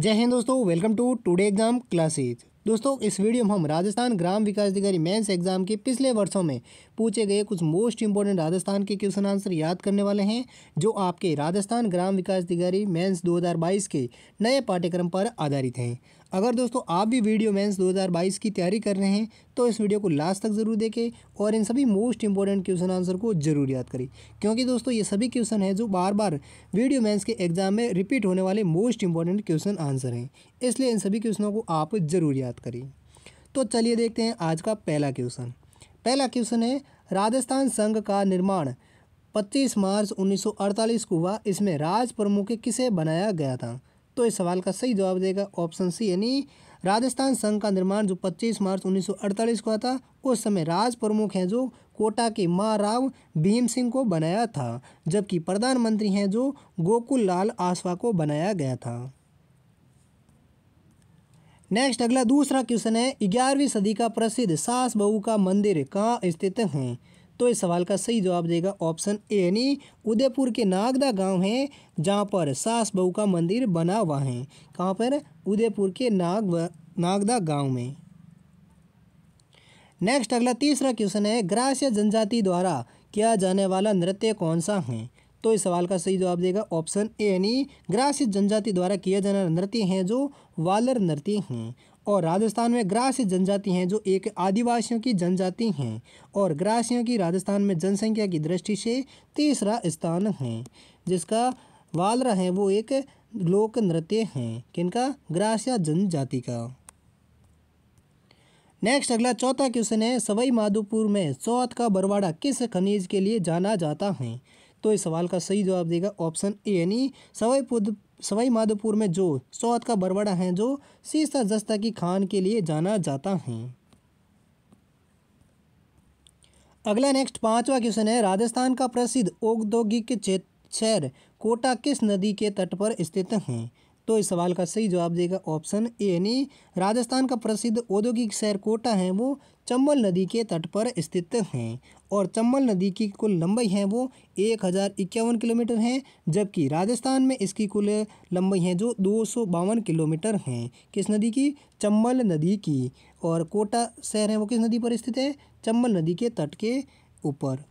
जय हिंद दोस्तों welcome to today exam classes दोस्तों इस वीडियो में हम राजस्थान ग्राम विकास अधिकारी मेंस एग्जाम के पिछले वर्षों में पूछे गए कुछ मोस्ट इंपॉर्टेंट राजस्थान के क्वेश्चन आंसर याद करने वाले हैं जो आपके राजस्थान ग्राम विकास अधिकारी मेंस 2022 के नए पाठ्यक्रम पर आधारित हैं अगर दोस्तों आप भी वीडियो मेंस 2022 की तैयारी कर रहे हैं तो इस वीडियो को लास्ट तक ज़रूर देखें और इन सभी मोस्ट इंपॉर्टेंट क्वेश्चन आंसर को जरूर याद करें क्योंकि दोस्तों ये सभी क्वेश्चन हैं जो बार बार वीडियो मेंस के एग्जाम में रिपीट होने वाले मोस्ट इंपॉर्टेंट क्वेश्चन आंसर हैं इसलिए इन सभी क्वेश्चनों को आप ज़रूर याद करें तो चलिए देखते हैं आज का पहला क्वेश्चन पहला क्वेश्चन है राजस्थान संघ का निर्माण पच्चीस मार्च उन्नीस को हुआ इसमें राज प्रमुख किसे बनाया गया था तो इस सवाल का सही जवाब देगा ऑप्शन सी यानी राजस्थान संघ का निर्माण जो 25 मार्च 1948 को हुआ था उस समय राज प्रमुख हैं जो कोटा के महाराव भीम सिंह को बनाया था जबकि प्रधानमंत्री हैं जो गोकुल लाल आसवा को बनाया गया था नेक्स्ट अगला दूसरा क्वेश्चन है ग्यारहवीं सदी का प्रसिद्ध सास बहू का मंदिर कहाँ स्थित है तो इस सवाल का सही जवाब देगा ऑप्शन ए यानी उदयपुर के नागदा गांव है जहाँ पर सास बहू का मंदिर बना हुआ है कहाँ पर उदयपुर के नाग नागदा गांव में नेक्स्ट अगला तीसरा क्वेश्चन है ग्रास्य जनजाति द्वारा किया जाने वाला नृत्य कौन सा है तो इस सवाल का सही जवाब देगा ऑप्शन ए यानी ग्रास्य जनजाति द्वारा किया जाने वाला नृत्य है जो वालर नृत्य हैं और राजस्थान में ग्रास जनजाति हैं जो एक आदिवासियों की जनजाति हैं और ग्रासियों की राजस्थान में जनसंख्या की दृष्टि से तीसरा स्थान है जिसका वालरा है वो एक लोक नृत्य हैं किनका ग्रासिया जनजाति का नेक्स्ट अगला चौथा क्वेश्चन है सवाई माधोपुर में चौथ का बरवाड़ा किस खनिज के लिए जाना जाता है तो इस सवाल का सही जवाब देगा ऑप्शन ए यानी सवाई सवाई माधोपुर में जो सौत का बरवाड़ा है जो सीसा जस्ता की खान के लिए जाना जाता है अगला नेक्स्ट पांचवा क्वेश्चन है राजस्थान का प्रसिद्ध औद्योगिक क्षेत्र कोटा किस नदी के तट पर स्थित है तो इस सवाल का सही जवाब देगा ऑप्शन ए यानी राजस्थान का प्रसिद्ध औद्योगिक शहर कोटा है वो चंबल नदी के तट पर स्थित हैं और चंबल नदी की कुल लंबाई है वो एक हज़ार इक्यावन किलोमीटर है जबकि राजस्थान में इसकी कुल लंबाई है जो दो सौ बावन किलोमीटर हैं किस नदी की चंबल नदी की और कोटा शहर है वो किस नदी पर स्थित है चंबल नदी के तट के ऊपर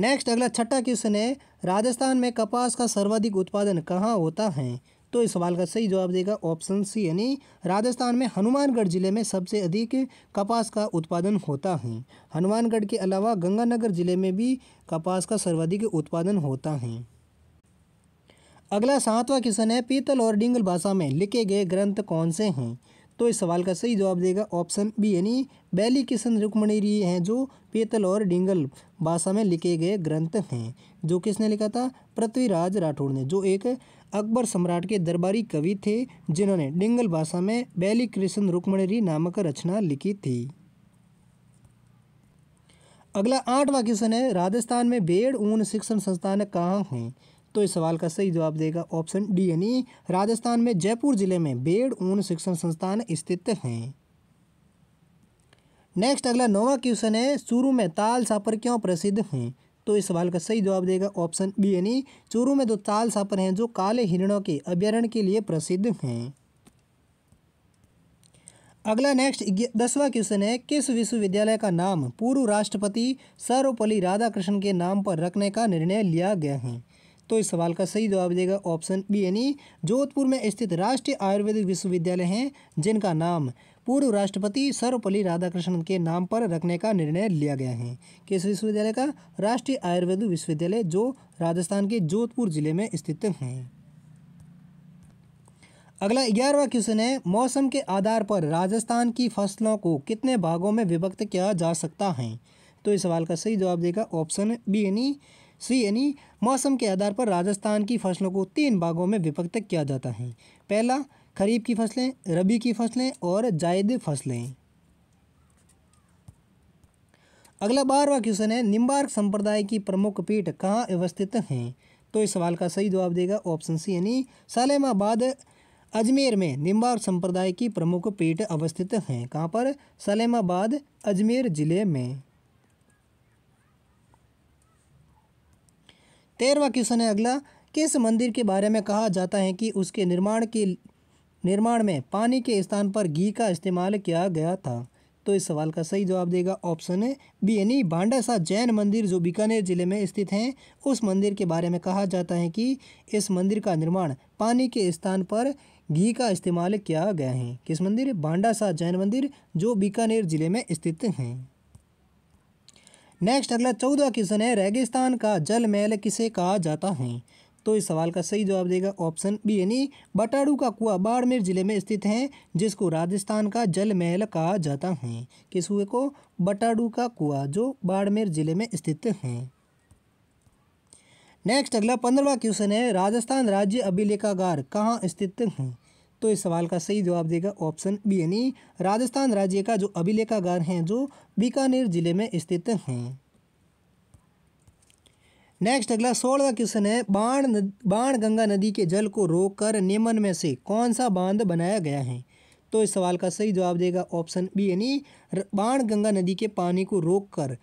नेक्स्ट अगला छठा क्वेश्चन है राजस्थान में कपास का सर्वाधिक उत्पादन कहाँ होता है तो इस सवाल का सही जवाब देगा ऑप्शन सी यानी राजस्थान में हनुमानगढ़ जिले में सबसे अधिक कपास का उत्पादन होता है हनुमानगढ़ के अलावा गंगानगर जिले में भी कपास का सर्वाधिक उत्पादन होता है अगला सातवां क्वेश्चन है पीतल और डिंगल भाषा में लिखे गए ग्रंथ कौन से हैं तो इस सवाल का सही जवाब देगा ऑप्शन बी यानी बैली किशन रुकमणि हैं जो पेतल और डिंगल भाषा में लिखे गए ग्रंथ हैं जो किसने लिखा था पृथ्वीराज राठौड़ ने जो एक अकबर सम्राट के दरबारी कवि थे जिन्होंने डिंगल भाषा में बैली कृष्ण रुक्मणी नामक रचना लिखी थी अगला आठवां क्वेश्चन है राजस्थान में भेड़ ऊन शिक्षण संस्थान कहाँ हैं तो इस सवाल का सही जवाब देगा ऑप्शन डी यानी राजस्थान में जयपुर जिले में बेड़ ऊन शिक्षण संस्थान स्थित हैं नेक्स्ट अगला नौवा क्वेश्चन है चूरू में ताल सापर क्यों प्रसिद्ध हैं तो इस सवाल का सही जवाब देगा ऑप्शन बी यानी चूरू में दो ताल सापर हैं जो काले हिरणों के अभ्यारण्य के लिए प्रसिद्ध हैं अगला नेक्स्ट दसवां क्वेश्चन है किस विश्वविद्यालय का नाम पूर्व राष्ट्रपति सर्वपल्ली राधाकृष्ण के नाम पर रखने का निर्णय लिया गया है तो इस सवाल का सही जवाब देगा ऑप्शन बी यानी जोधपुर में स्थित राष्ट्रीय आयुर्वेदिक विश्वविद्यालय हैं जिनका नाम पूर्व राष्ट्रपति सर्वपल्ली राधाकृष्णन के नाम पर रखने का निर्णय लिया गया है किस विश्वविद्यालय का राष्ट्रीय आयुर्वेदिक विश्वविद्यालय जो राजस्थान के जोधपुर जिले में स्थित हैं अगला ग्यारहवा क्वेश्चन है मौसम के आधार पर राजस्थान की फसलों को कितने भागों में विभक्त किया जा सकता है तो इस सवाल का सही जवाब देगा ऑप्शन बी यानी सी यानी मौसम के आधार पर राजस्थान की फसलों को तीन भागों में विभक्त किया जाता है पहला खरीफ की फसलें रबी की फसलें और जायद फसलें अगला बारवा क्वेश्चन है निम्बार्क संप्रदाय की प्रमुख पीठ कहाँ अवस्थित हैं तो इस सवाल का सही जवाब देगा ऑप्शन सी यानी सलेमाबाद अजमेर में निम्बार्क संप्रदाय की प्रमुख पीठ अवस्थित हैं कहाँ पर सलेमाबाद अजमेर जिले में तेरहवा क्वेश्चन है अगला किस मंदिर के बारे में कहा जाता है कि उसके निर्माण के निर्माण में पानी के स्थान पर घी का इस्तेमाल किया गया था तो इस सवाल का सही जवाब देगा ऑप्शन बी यानी भांडासा जैन मंदिर जो बीकानेर जिले में स्थित हैं उस मंदिर के बारे में कहा जाता है कि इस मंदिर का निर्माण पानी के स्थान पर घी का इस्तेमाल किया गया है किस मंदिर भांडासा जैन मंदिर जो बीकानेर जिले में स्थित हैं नेक्स्ट अगला चौदह क्वेश्चन है रेगिस्तान का जल महल किसे कहा जाता है तो इस सवाल का सही जवाब देगा ऑप्शन बी यानी बटाड़ू का कुआ बाड़मेर जिले में स्थित है जिसको राजस्थान का जल महल कहा जाता है किस हुए को बटाड़ू का कुआ जो बाड़मेर जिले में स्थित है नेक्स्ट अगला पंद्रवा क्वेश्चन है राजस्थान राज्य अभिलेखागार कहाँ स्थित है तो इस सवाल का सही जवाब देगा ऑप्शन बी यानी राजस्थान राज्य का जो अभिलेखागार हैं जो बीकानेर जिले में स्थित हैं नेक्स्ट अगला सोलह क्वेश्चन है बाण बाण गंगा नदी के जल को रोककर नेमन में से कौन सा बांध बनाया गया है तो इस सवाल का सही जवाब देगा ऑप्शन बी यानी बाण गंगा नदी के पानी को रोककर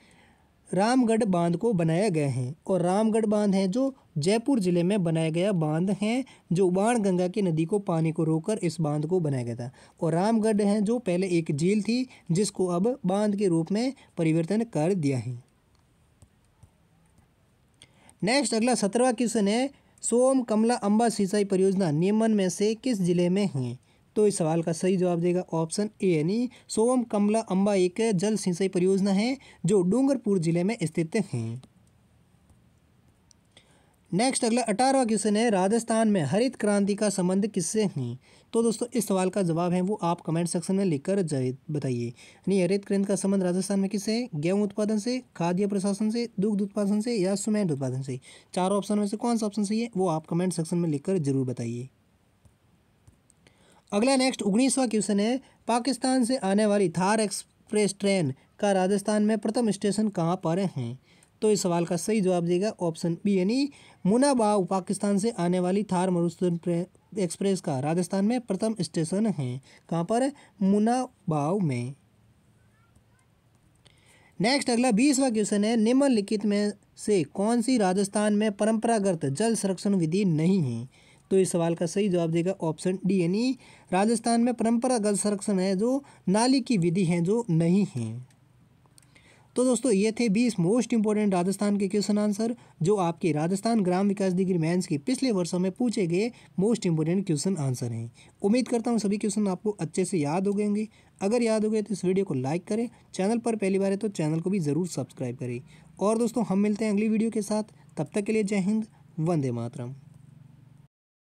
रामगढ़ बांध को बनाया गया है और रामगढ़ बांध है जो जयपुर ज़िले में बनाया गया बांध है जो बाण गंगा की नदी को पानी को रोककर इस बांध को बनाया गया था और रामगढ़ है जो पहले एक झील थी जिसको अब बांध के रूप में परिवर्तन कर दिया है नेक्स्ट अगला सत्रहवा क्वेश्चन है सोम कमला अंबा सिंचाई परियोजना नियमन में से किस जिले में है तो इस सवाल का सही जवाब देगा ऑप्शन ए यानी सोम कमला अंबा एक जल सिंचाई परियोजना है जो डूंगरपुर जिले में स्थित है नेक्स्ट अगला अठारहवा क्वेश्चन है राजस्थान में हरित क्रांति का संबंध किससे है तो दोस्तों इस सवाल का जवाब है वो आप कमेंट सेक्शन में लिखकर बताइए यानी हरित क्रांति का संबंध राजस्थान में किससे है गेहूँ उत्पादन से खाद्य प्रशासन से दुग्ध उत्पादन से या सुमेंट उत्पादन से चारों ऑप्शन में से कौन सा ऑप्शन सही है वो आप कमेंट सेक्शन में लिखकर जरूर बताइए अगला नेक्स्ट उन्नीसवा क्वेश्चन है पाकिस्तान से आने वाली थार एक्सप्रेस ट्रेन का राजस्थान में प्रथम स्टेशन कहाँ पर हैं तो इस सवाल का सही जवाब देगा ऑप्शन बी यानी मुनाबाव पाकिस्तान से आने वाली थार मरुस्थल एक्सप्रेस का राजस्थान में प्रथम स्टेशन है कहाँ पर मुनाबाव में नेक्स्ट अगला बीसवा क्वेश्चन है निम्नलिखित में से कौन सी राजस्थान में परंपरागत जल संरक्षण विधि नहीं है तो इस सवाल का सही जवाब देगा ऑप्शन डी यानी राजस्थान में परंपरागत संरक्षण है जो नाली की विधि है जो नहीं है तो दोस्तों ये थे 20 मोस्ट इंपॉर्टेंट राजस्थान के क्वेश्चन आंसर जो आपके राजस्थान ग्राम विकास डिग्री मैंस के पिछले वर्षों में पूछे गए मोस्ट इंपॉर्टेंट क्वेश्चन आंसर हैं उम्मीद करता हूँ सभी क्वेश्चन आपको अच्छे से याद हो गए होंगे अगर याद हो गए तो इस वीडियो को लाइक करें चैनल पर पहली बार है तो चैनल को भी ज़रूर सब्सक्राइब करें और दोस्तों हम मिलते हैं अगली वीडियो के साथ तब तक के लिए जय हिंद वंदे मातरम